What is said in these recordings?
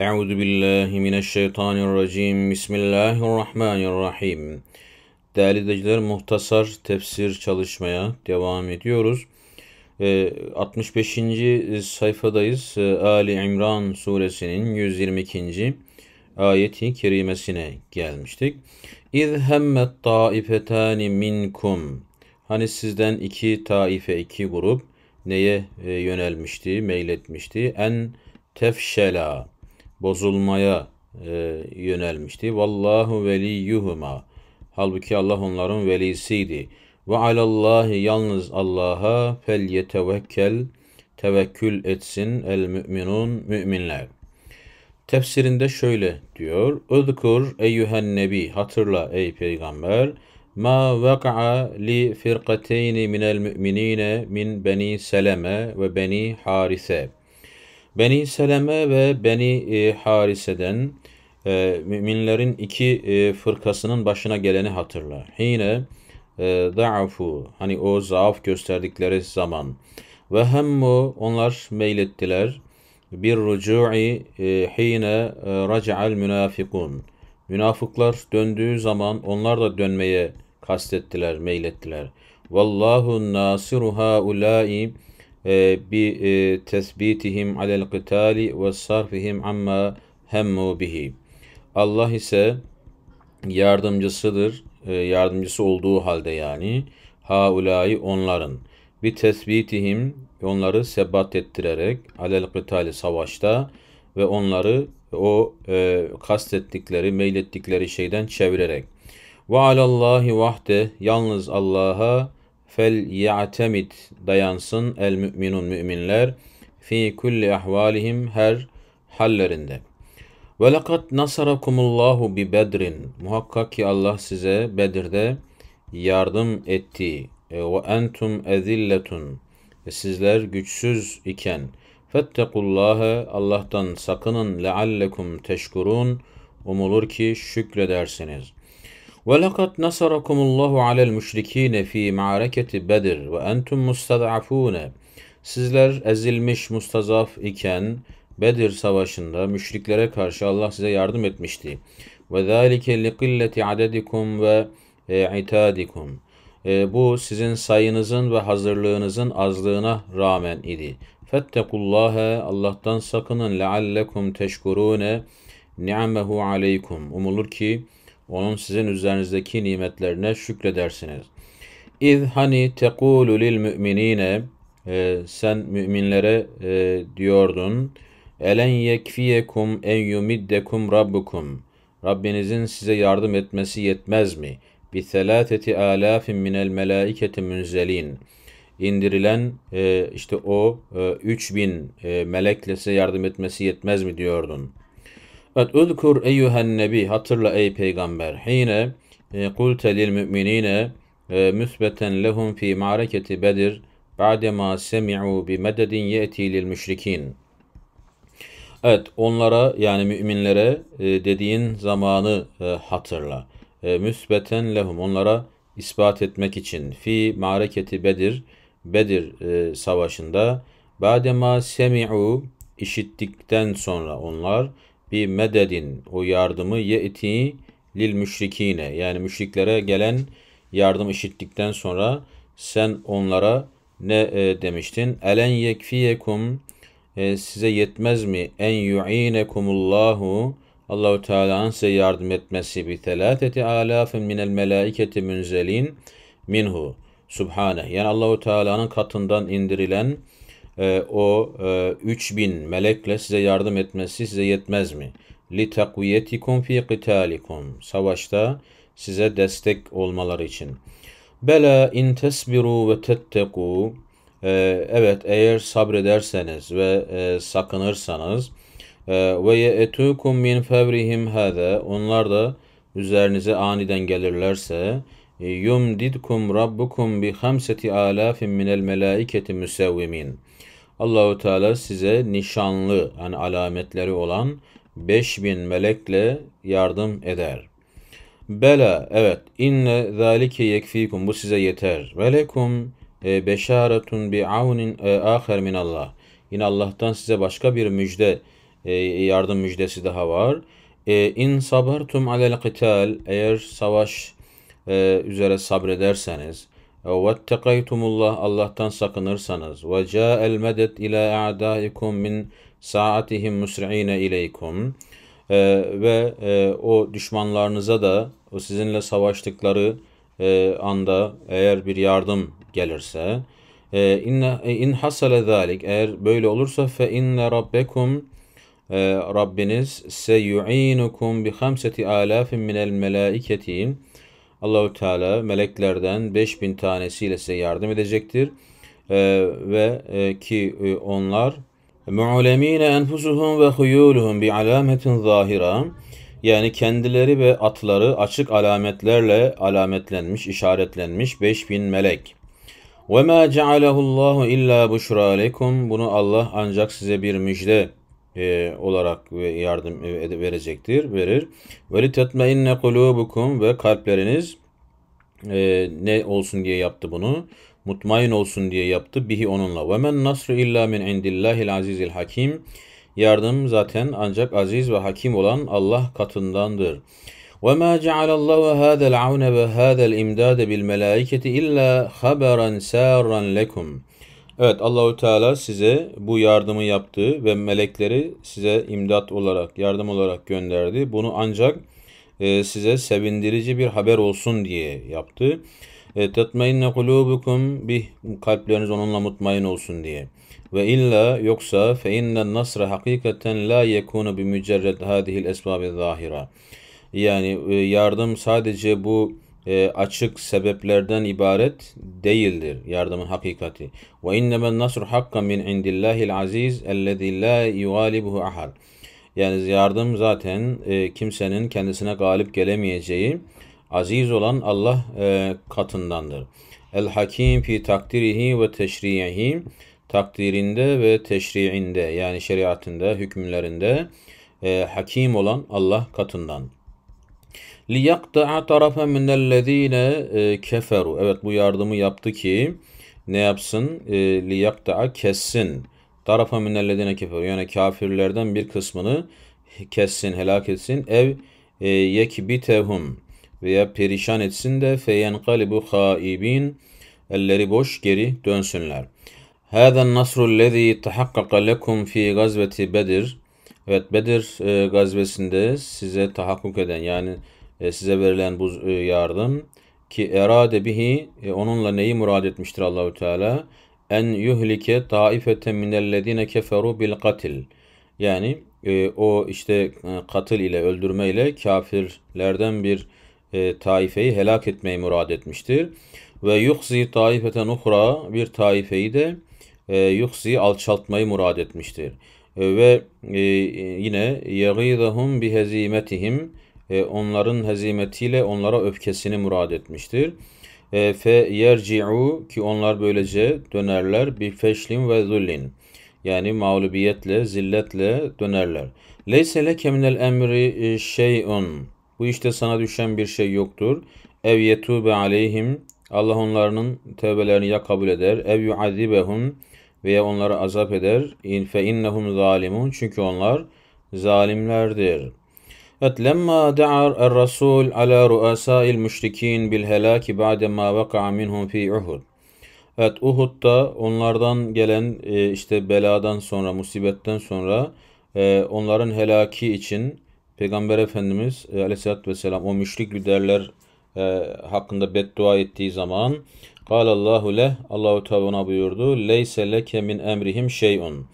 Euzu billahi mineşşeytanirracim. Bismillahirrahmanirrahim. Değerli dinleyiciler, muhtasar tefsir çalışmaya devam ediyoruz. 65. Ee, sayfadayız. Ee, Ali İmran suresinin 122. ayeti kerimesine gelmiştik. İz hemmet taifetani minkum. Hani sizden iki taife, iki grup neye e, yönelmişti, meyletmişti? En tefşela bozulmaya e, yönelmişti. Vallahu veliyuhuma. Halbuki Allah onların velisiydi. Ve alallahi yalnız Allah'a fel yetevekkel tevekkül etsin el müminun müminler. Tefsirinde şöyle diyor. Ödkur eyyühen nebi hatırla ey peygamber. Ma vaka'a li firkateyni minel müminine min beni seleme ve beni harise.'' Beni Seleme ve Beni e, Harise'den e, müminlerin iki e, fırkasının başına geleni hatırla. Hine e, da'afu hani o zaaf gösterdikleri zaman ve hemmu onlar meylettiler bir rucu'i e, hine e, raca'al münafikun münafıklar döndüğü zaman onlar da dönmeye kastettiler meylettiler vallahu nasiru haula'i ee, bi بِتَسْبِيتِهِمْ عَلَى الْقِتَالِ وَصَّرْفِهِمْ عَمَّا hemmu bihi. Allah ise yardımcısıdır, e, yardımcısı olduğu halde yani haulai onların bir tesbitihim onları sebat ettirerek alel qitali savaşta ve onları o e, kastettikleri, meylettikleri şeyden çevirerek ve alallahi vahde yalnız Allah'a fel ya'temit dayansın el müminun müminler fi kulli ahvalihim her hallerinde. Ve lekad nasarakumullahu bi bedrin. Muhakkak ki Allah size Bedir'de yardım etti. E, ve entum ezilletun. E, sizler güçsüz iken. Fettekullâhe Allah'tan sakının leallekum teşkurun. Umulur ki şükredersiniz.'' وَلَقَدْ نَصَرَكُمُ اللّٰهُ عَلَى الْمُشْرِك۪ينَ ف۪ي مَعَرَكَةِ بَدِرْ وَاَنْتُمْ مُسْتَضْعَفُونَ Sizler ezilmiş, mustazaf iken Bedir Savaşı'nda müşriklere karşı Allah size yardım etmişti. وَذَٰلِكَ لِقِلَّةِ عَدَدِكُمْ وَاِعْتَادِكُمْ e, Bu sizin sayınızın ve hazırlığınızın azlığına rağmen idi. Fettekullâhe Allah'tan sakının leallekum teşkurûne ni'amehu aleykum. Umulur ki onun sizin üzerinizdeki nimetlerine şükredersiniz. İz hani tekulu lil müminine e, sen müminlere e, diyordun. Elen yekfiyekum en yumiddekum rabbukum. Rabbinizin size yardım etmesi yetmez mi? Bi selâteti alâfin minel melaiketi münzelin. İndirilen e, işte o e, 3000 e, melekle size yardım etmesi yetmez mi diyordun. Evet ülkur eyyühen nebi hatırla ey peygamber hine e, kulte lil müminine e, müsbeten lehum fi mareketi bedir ba'dema semi'u bi mededin ye'ti lil müşrikin. Evet onlara yani müminlere e, dediğin zamanı hatırla. Müsbeten lehum onlara ispat etmek için fi mareketi Bedir Bedir e, savaşında badema semi'u işittikten sonra onlar bi mededin o yardımı ye'ti lil müşrikine yani müşriklere gelen yardım işittikten sonra sen onlara ne e, demiştin? Elen yekfiyekum e, size yetmez mi? En yu'inekumullahu Allahu Teala'nın size yardım etmesi bi telateti alafin minel melaiketi münzelin minhu. Subhane. Yani Allahu Teala'nın katından indirilen e, o e, 3000 melekle size yardım etmesi size yetmez mi? لِتَقْوِيَتِكُمْ فِي قِتَالِكُمْ Savaşta size destek olmaları için. Bela in tesbiru ve tetteku ee, Evet eğer sabrederseniz ve e, sakınırsanız e, ve ye'tukum min fevrihim hada onlar da üzerinize aniden gelirlerse yumdidkum rabbukum bi hamseti alafin minel melaiketi müsevvimin Allahu Teala size nişanlı yani alametleri olan 5000 melekle yardım eder. Bela evet inne zalike yekfikum bu size yeter. Ve lekum e, beşaretun bi avnin e, aher min Allah. Yine Allah'tan size başka bir müjde e, yardım müjdesi daha var. E, in sabartum alel qital eğer savaş e, üzere sabrederseniz vettekaytumullah Allah'tan sakınırsanız ve ca'el medet ila a'daikum min saatihim musri'ine ileykum ee, ve e, o düşmanlarınıza da o sizinle savaştıkları e, anda eğer bir yardım gelirse e, inne e, in hasale zalik eğer böyle olursa fe inne rabbekum e, Rabbiniz seyu'inukum bi hamseti alafin minel melaiketi Allahu Teala meleklerden 5000 tanesiyle size yardım edecektir. E, ve e, ki e, onlar mu'lemine enfusuhum ve huyuluhum bi alametin zahira yani kendileri ve atları açık alametlerle alametlenmiş, işaretlenmiş 5000 melek. Ve ma cealehu'llahu illa buşra Bunu Allah ancak size bir müjde e, olarak ve yardım e, verecektir, verir. Ve tetmeinne kulubukum ve kalpleriniz e, ne olsun diye yaptı bunu. Mutmain olsun diye yaptı. Bihi onunla. Ve men nasru illa min indillahil azizil hakim. Yardım zaten ancak aziz ve hakim olan Allah katındandır. ma وَمَا جَعَلَ اللّٰهُ هَذَا الْعَوْنَ وَهَذَا الْاِمْدَادَ بِالْمَلَائِكَةِ اِلَّا خَبَرًا سَارًا لَكُمْ Evet Allahu Teala size bu yardımı yaptığı ve melekleri size imdat olarak, yardım olarak gönderdi. Bunu ancak e, size sevindirici bir haber olsun diye yaptı. E, Tetmeinne kulubukum bih kalpleriniz onunla mutmain olsun diye. Ve illa yoksa fe innen nasra hakikaten la yekunu bi mücerred hadihil esbabi zahira. Yani e, yardım sadece bu e, açık sebeplerden ibaret değildir yardımın hakikati. Ve innemen nasr hakkan min indillahil aziz ellezî la yugalibuhu ahad. Yani yardım zaten e, kimsenin kendisine galip gelemeyeceği aziz olan Allah e, katındandır. El hakim fi takdirihi ve teşri'ihi takdirinde ve teşri'inde yani şeriatında, hükümlerinde e, hakim olan Allah katından. لِيَقْتَعَ تَرَفَ مِنَ الَّذ۪ينَ keferu. Evet bu yardımı yaptı ki ne yapsın? E, لِيَقْتَعَ kessin. Tarafa minellezine keferu. Yani kafirlerden bir kısmını kessin, helak etsin. Ev e, yekbitehum veya perişan etsin de feyenkalibu haibin elleri boş geri dönsünler. nasrul nasrullezî tahakkaka lekum fi gazveti Bedir. Evet Bedir e, gazvesinde size tahakkuk eden yani e, size verilen bu e, yardım ki erade bihi e, onunla neyi murad etmiştir Allahü Teala en yuhlike taifeten minellezine keferu bil katil yani o işte katil ile öldürme ile kafirlerden bir taifeyi helak etmeyi murad etmiştir. Ve yuhzi taifeten uhra bir taifeyi de e, yuhzi alçaltmayı murad etmiştir. ve yine yagidahum bi bihezimetihim e, onların hezimetiyle onlara öfkesini murad etmiştir. E, fe yerci'u ki onlar böylece dönerler bir feşlin ve zullin. Yani mağlubiyetle, zilletle dönerler. Leyse leke minel emri e, şey'un. Bu işte sana düşen bir şey yoktur. Ev yetube aleyhim. Allah onların tevbelerini ya kabul eder. Ev yuazibehum veya onlara azap eder. Fe innehum zalimun. Çünkü onlar zalimlerdir.'' Evet, lemma da'a er-rasul ala ru'asa'il müşrikîn bil helaki ba'de ma vaka'a minhum fi Uhud. Evet Uhud'da onlardan gelen e, işte beladan sonra, musibetten sonra e, onların helaki için Peygamber Efendimiz e, aleyhissalatü vesselam o müşrik liderler e, hakkında beddua ettiği zaman Allahu leh Allahu Teala ona buyurdu. Leyse leke min emrihim şey'un.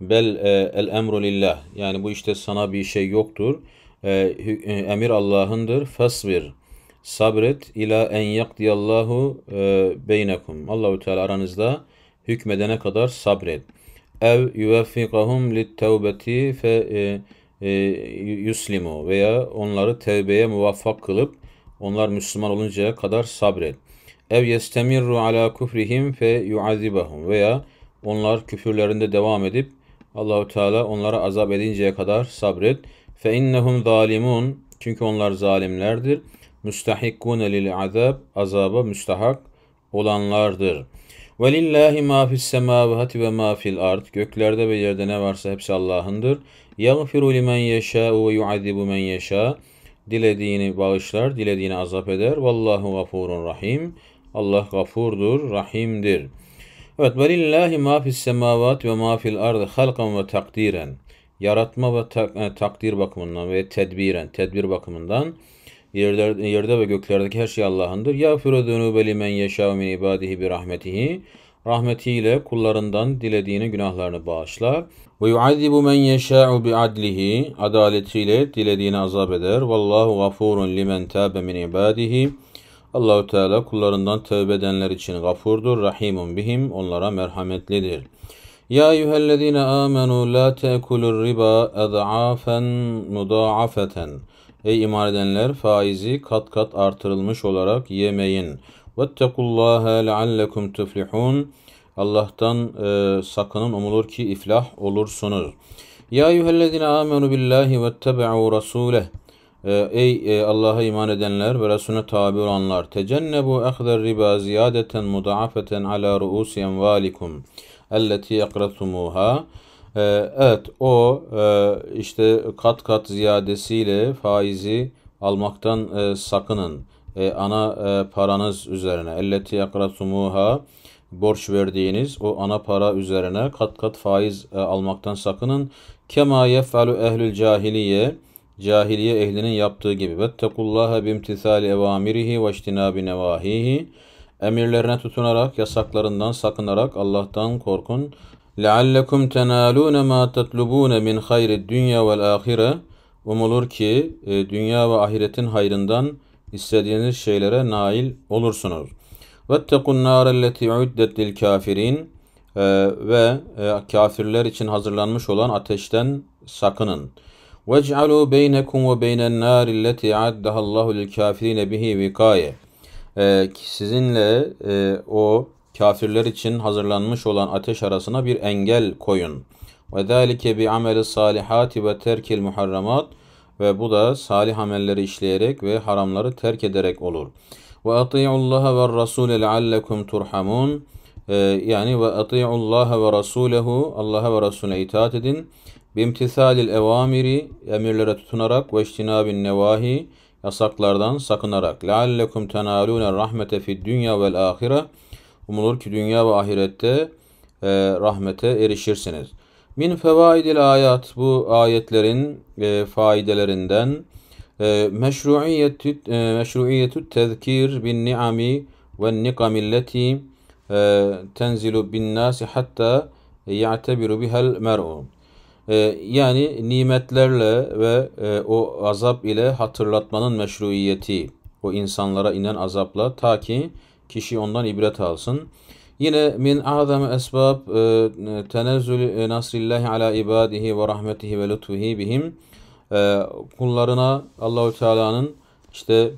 Bel e, el emru lillah. Yani bu işte sana bir şey yoktur. Ee, e, emir Allah'ındır. Fasbir sabret ila en yakdiyallahu e, beynekum. Allahu Teala aranızda hükmedene kadar sabret. Ev yuveffikahum lit fe e, yuslimu veya onları tevbeye muvaffak kılıp onlar Müslüman oluncaya kadar sabret. Ev yestemirru ala kufrihim fe yuazibahum veya onlar küfürlerinde devam edip Allahu Teala onlara azap edinceye kadar sabret. Fe innehum zalimun. Çünkü onlar zalimlerdir. Müstahikkune lil azab. Azaba müstahak olanlardır. Ve lillahi ma fis semavati ve ma ard. Göklerde ve yerde ne varsa hepsi Allah'ındır. Yagfiru limen yeşâ'u ve yuadibu men Dilediğini bağışlar, dilediğini azap eder. Vallahu gafurun rahim. Allah gafurdur, rahimdir. Evet, ve lillahi ma fis semavat ve ma fil ard halkan ve takdiren yaratma ve tak, e, takdir bakımından ve tedbiren, tedbir bakımından yerler, yerde ve göklerdeki her şey Allah'ındır. Ya füre dönübeli men yeşâ min ibadihi bir rahmetihi. Rahmetiyle kullarından dilediğini günahlarını bağışlar. Ve yuazibu men yeşâ'u bi adlihi. Adaletiyle dilediğini azap eder. Vallahu gafurun limen tâbe min ibadihi. Allahu Teala kullarından tövbe edenler için gafurdur, rahimun bihim, onlara merhametlidir. يا أيها الذين آمنوا لا تأكلوا الربا أضعافا مضاعفة Ey iman edenler faizi kat kat artırılmış olarak yemeyin. Vettekullâhe leallekum tuflihun. Allah'tan e, sakının umulur ki iflah olursunuz. Ya eyyühellezine amenu billahi vettebe'u rasuleh. E, ey e, Allah'a iman edenler ve Resulüne tabi olanlar. Tecennebu ehzer riba ziyadeten mudaafeten ala ruusi envalikum elleti yakratumuha. Ee, evet o e, işte kat kat ziyadesiyle faizi almaktan e, sakının. E, ana paranız üzerine elleti yakratumuha borç verdiğiniz o ana para üzerine kat kat faiz almaktan sakının. Kema yefalu ehlül cahiliye cahiliye ehlinin yaptığı gibi. Vettekullaha bimtisali evamirihi ve iştinabi nevahihi. Emirlerine tutunarak, yasaklarından sakınarak Allah'tan korkun. لَعَلَّكُمْ تَنَالُونَ مَا تَطْلُبُونَ مِنْ خَيْرِ الدُّنْيَا وَالْآخِرَةِ Umulur ki e, dünya ve ahiretin hayrından istediğiniz şeylere nail olursunuz. وَاتَّقُوا النَّارَ الَّتِي عُدَّتْ لِلْكَافِرِينَ e, Ve e, kafirler için hazırlanmış olan ateşten sakının. وَاجْعَلُوا بَيْنَكُمْ وَبَيْنَ النَّارِ الَّتِي عَدَّهَا اللّٰهُ لِلْكَافِرِينَ بِهِ وِقَايَةً ee, sizinle e, o kafirler için hazırlanmış olan ateş arasına bir engel koyun. Ve zalike bi ameli salihati ve terkil muharramat ve bu da salih amelleri işleyerek ve haramları terk ederek olur. Ve ati'ullaha ve rasule leallekum turhamun ee, yani ve ati'ullaha ve rasulehu Allah'a ve Resulüne itaat edin. Bimtisalil evamiri emirlere tutunarak ve iştinabin nevahi yasaklardan sakınarak leallekum tenalune rahmete fid dünya vel ahire umulur ki dünya ve ahirette e, rahmete erişirsiniz. Min fevaidil ayat bu ayetlerin e, faidelerinden e, meşruiyetü e, meşruiyetü tezkir bin ni'ami ve nikamilleti e, tenzilu bin nasi hatta ya'tebiru bihel mer'u. Ee, yani nimetlerle ve e, o azap ile hatırlatmanın meşruiyeti o insanlara inen azapla ta ki kişi ondan ibret alsın. Yine min azam esbab e, e, tenezzül nasrillahi ala ibadihi ve rahmetihi ve lütfihi bihim kullarına Allahü Teala'nın işte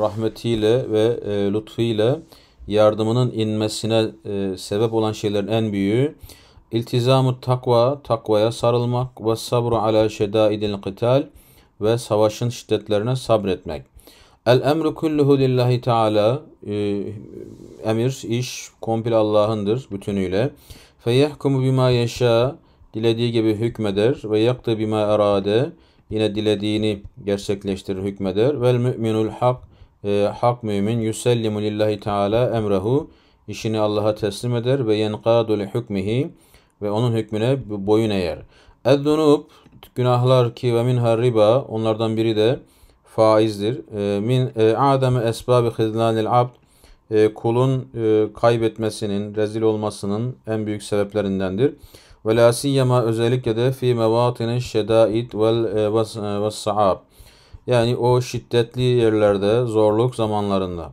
rahmetiyle ve lütfiyle yardımının inmesine sebep olan şeylerin en büyüğü İltizamı takva, takvaya sarılmak ve sabru ala şedaidil qital ve savaşın şiddetlerine sabretmek. El emru kulluhu lillahi teala e, emir, iş komple Allah'ındır bütünüyle. Fe yehkumu bima yeşâ dilediği gibi hükmeder ve yaktı bima erade yine dilediğini gerçekleştirir hükmeder. Vel müminul hak e, hak mümin yüsellimu lillahi teala emrehu işini Allah'a teslim eder ve yenkadu li hükmihi ve onun hükmüne boyun eğer. Eddunub günahlar ki ve minha riba onlardan biri de faizdir. Ee, min e, adem esbabı hizlanil abd e, kulun e, kaybetmesinin, rezil olmasının en büyük sebeplerindendir. Ve la siyema özellikle de fi mevatinin şedaid vel saab. Yani o şiddetli yerlerde, zorluk zamanlarında.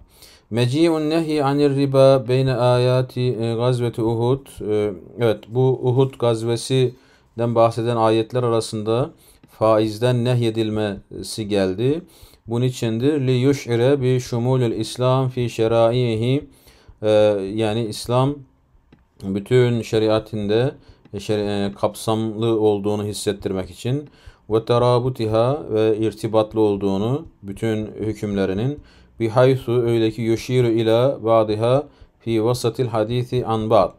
Meci'un nehi anir riba beyne ayati e, gazveti Uhud. E, evet bu Uhud gazvesinden bahseden ayetler arasında faizden nehyedilmesi geldi. Bunun içindir li yush'ire bi şumulul İslam fi şeraihi e, yani İslam bütün şeriatinde kapsamlı olduğunu hissettirmek için ve terabutiha ve irtibatlı olduğunu bütün hükümlerinin bihaysu öyle ki yuşiru ila ba'diha fi vasatil hadisi an ba'd.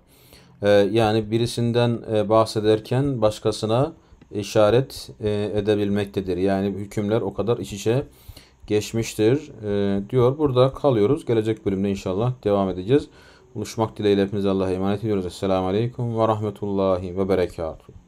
Ee, yani birisinden e, bahsederken başkasına işaret e, edebilmektedir. Yani hükümler o kadar iç içe geçmiştir ee, diyor. Burada kalıyoruz. Gelecek bölümde inşallah devam edeceğiz. Buluşmak dileğiyle hepinize Allah'a emanet ediyoruz. Esselamu Aleyküm ve Rahmetullahi ve Berekatuhu.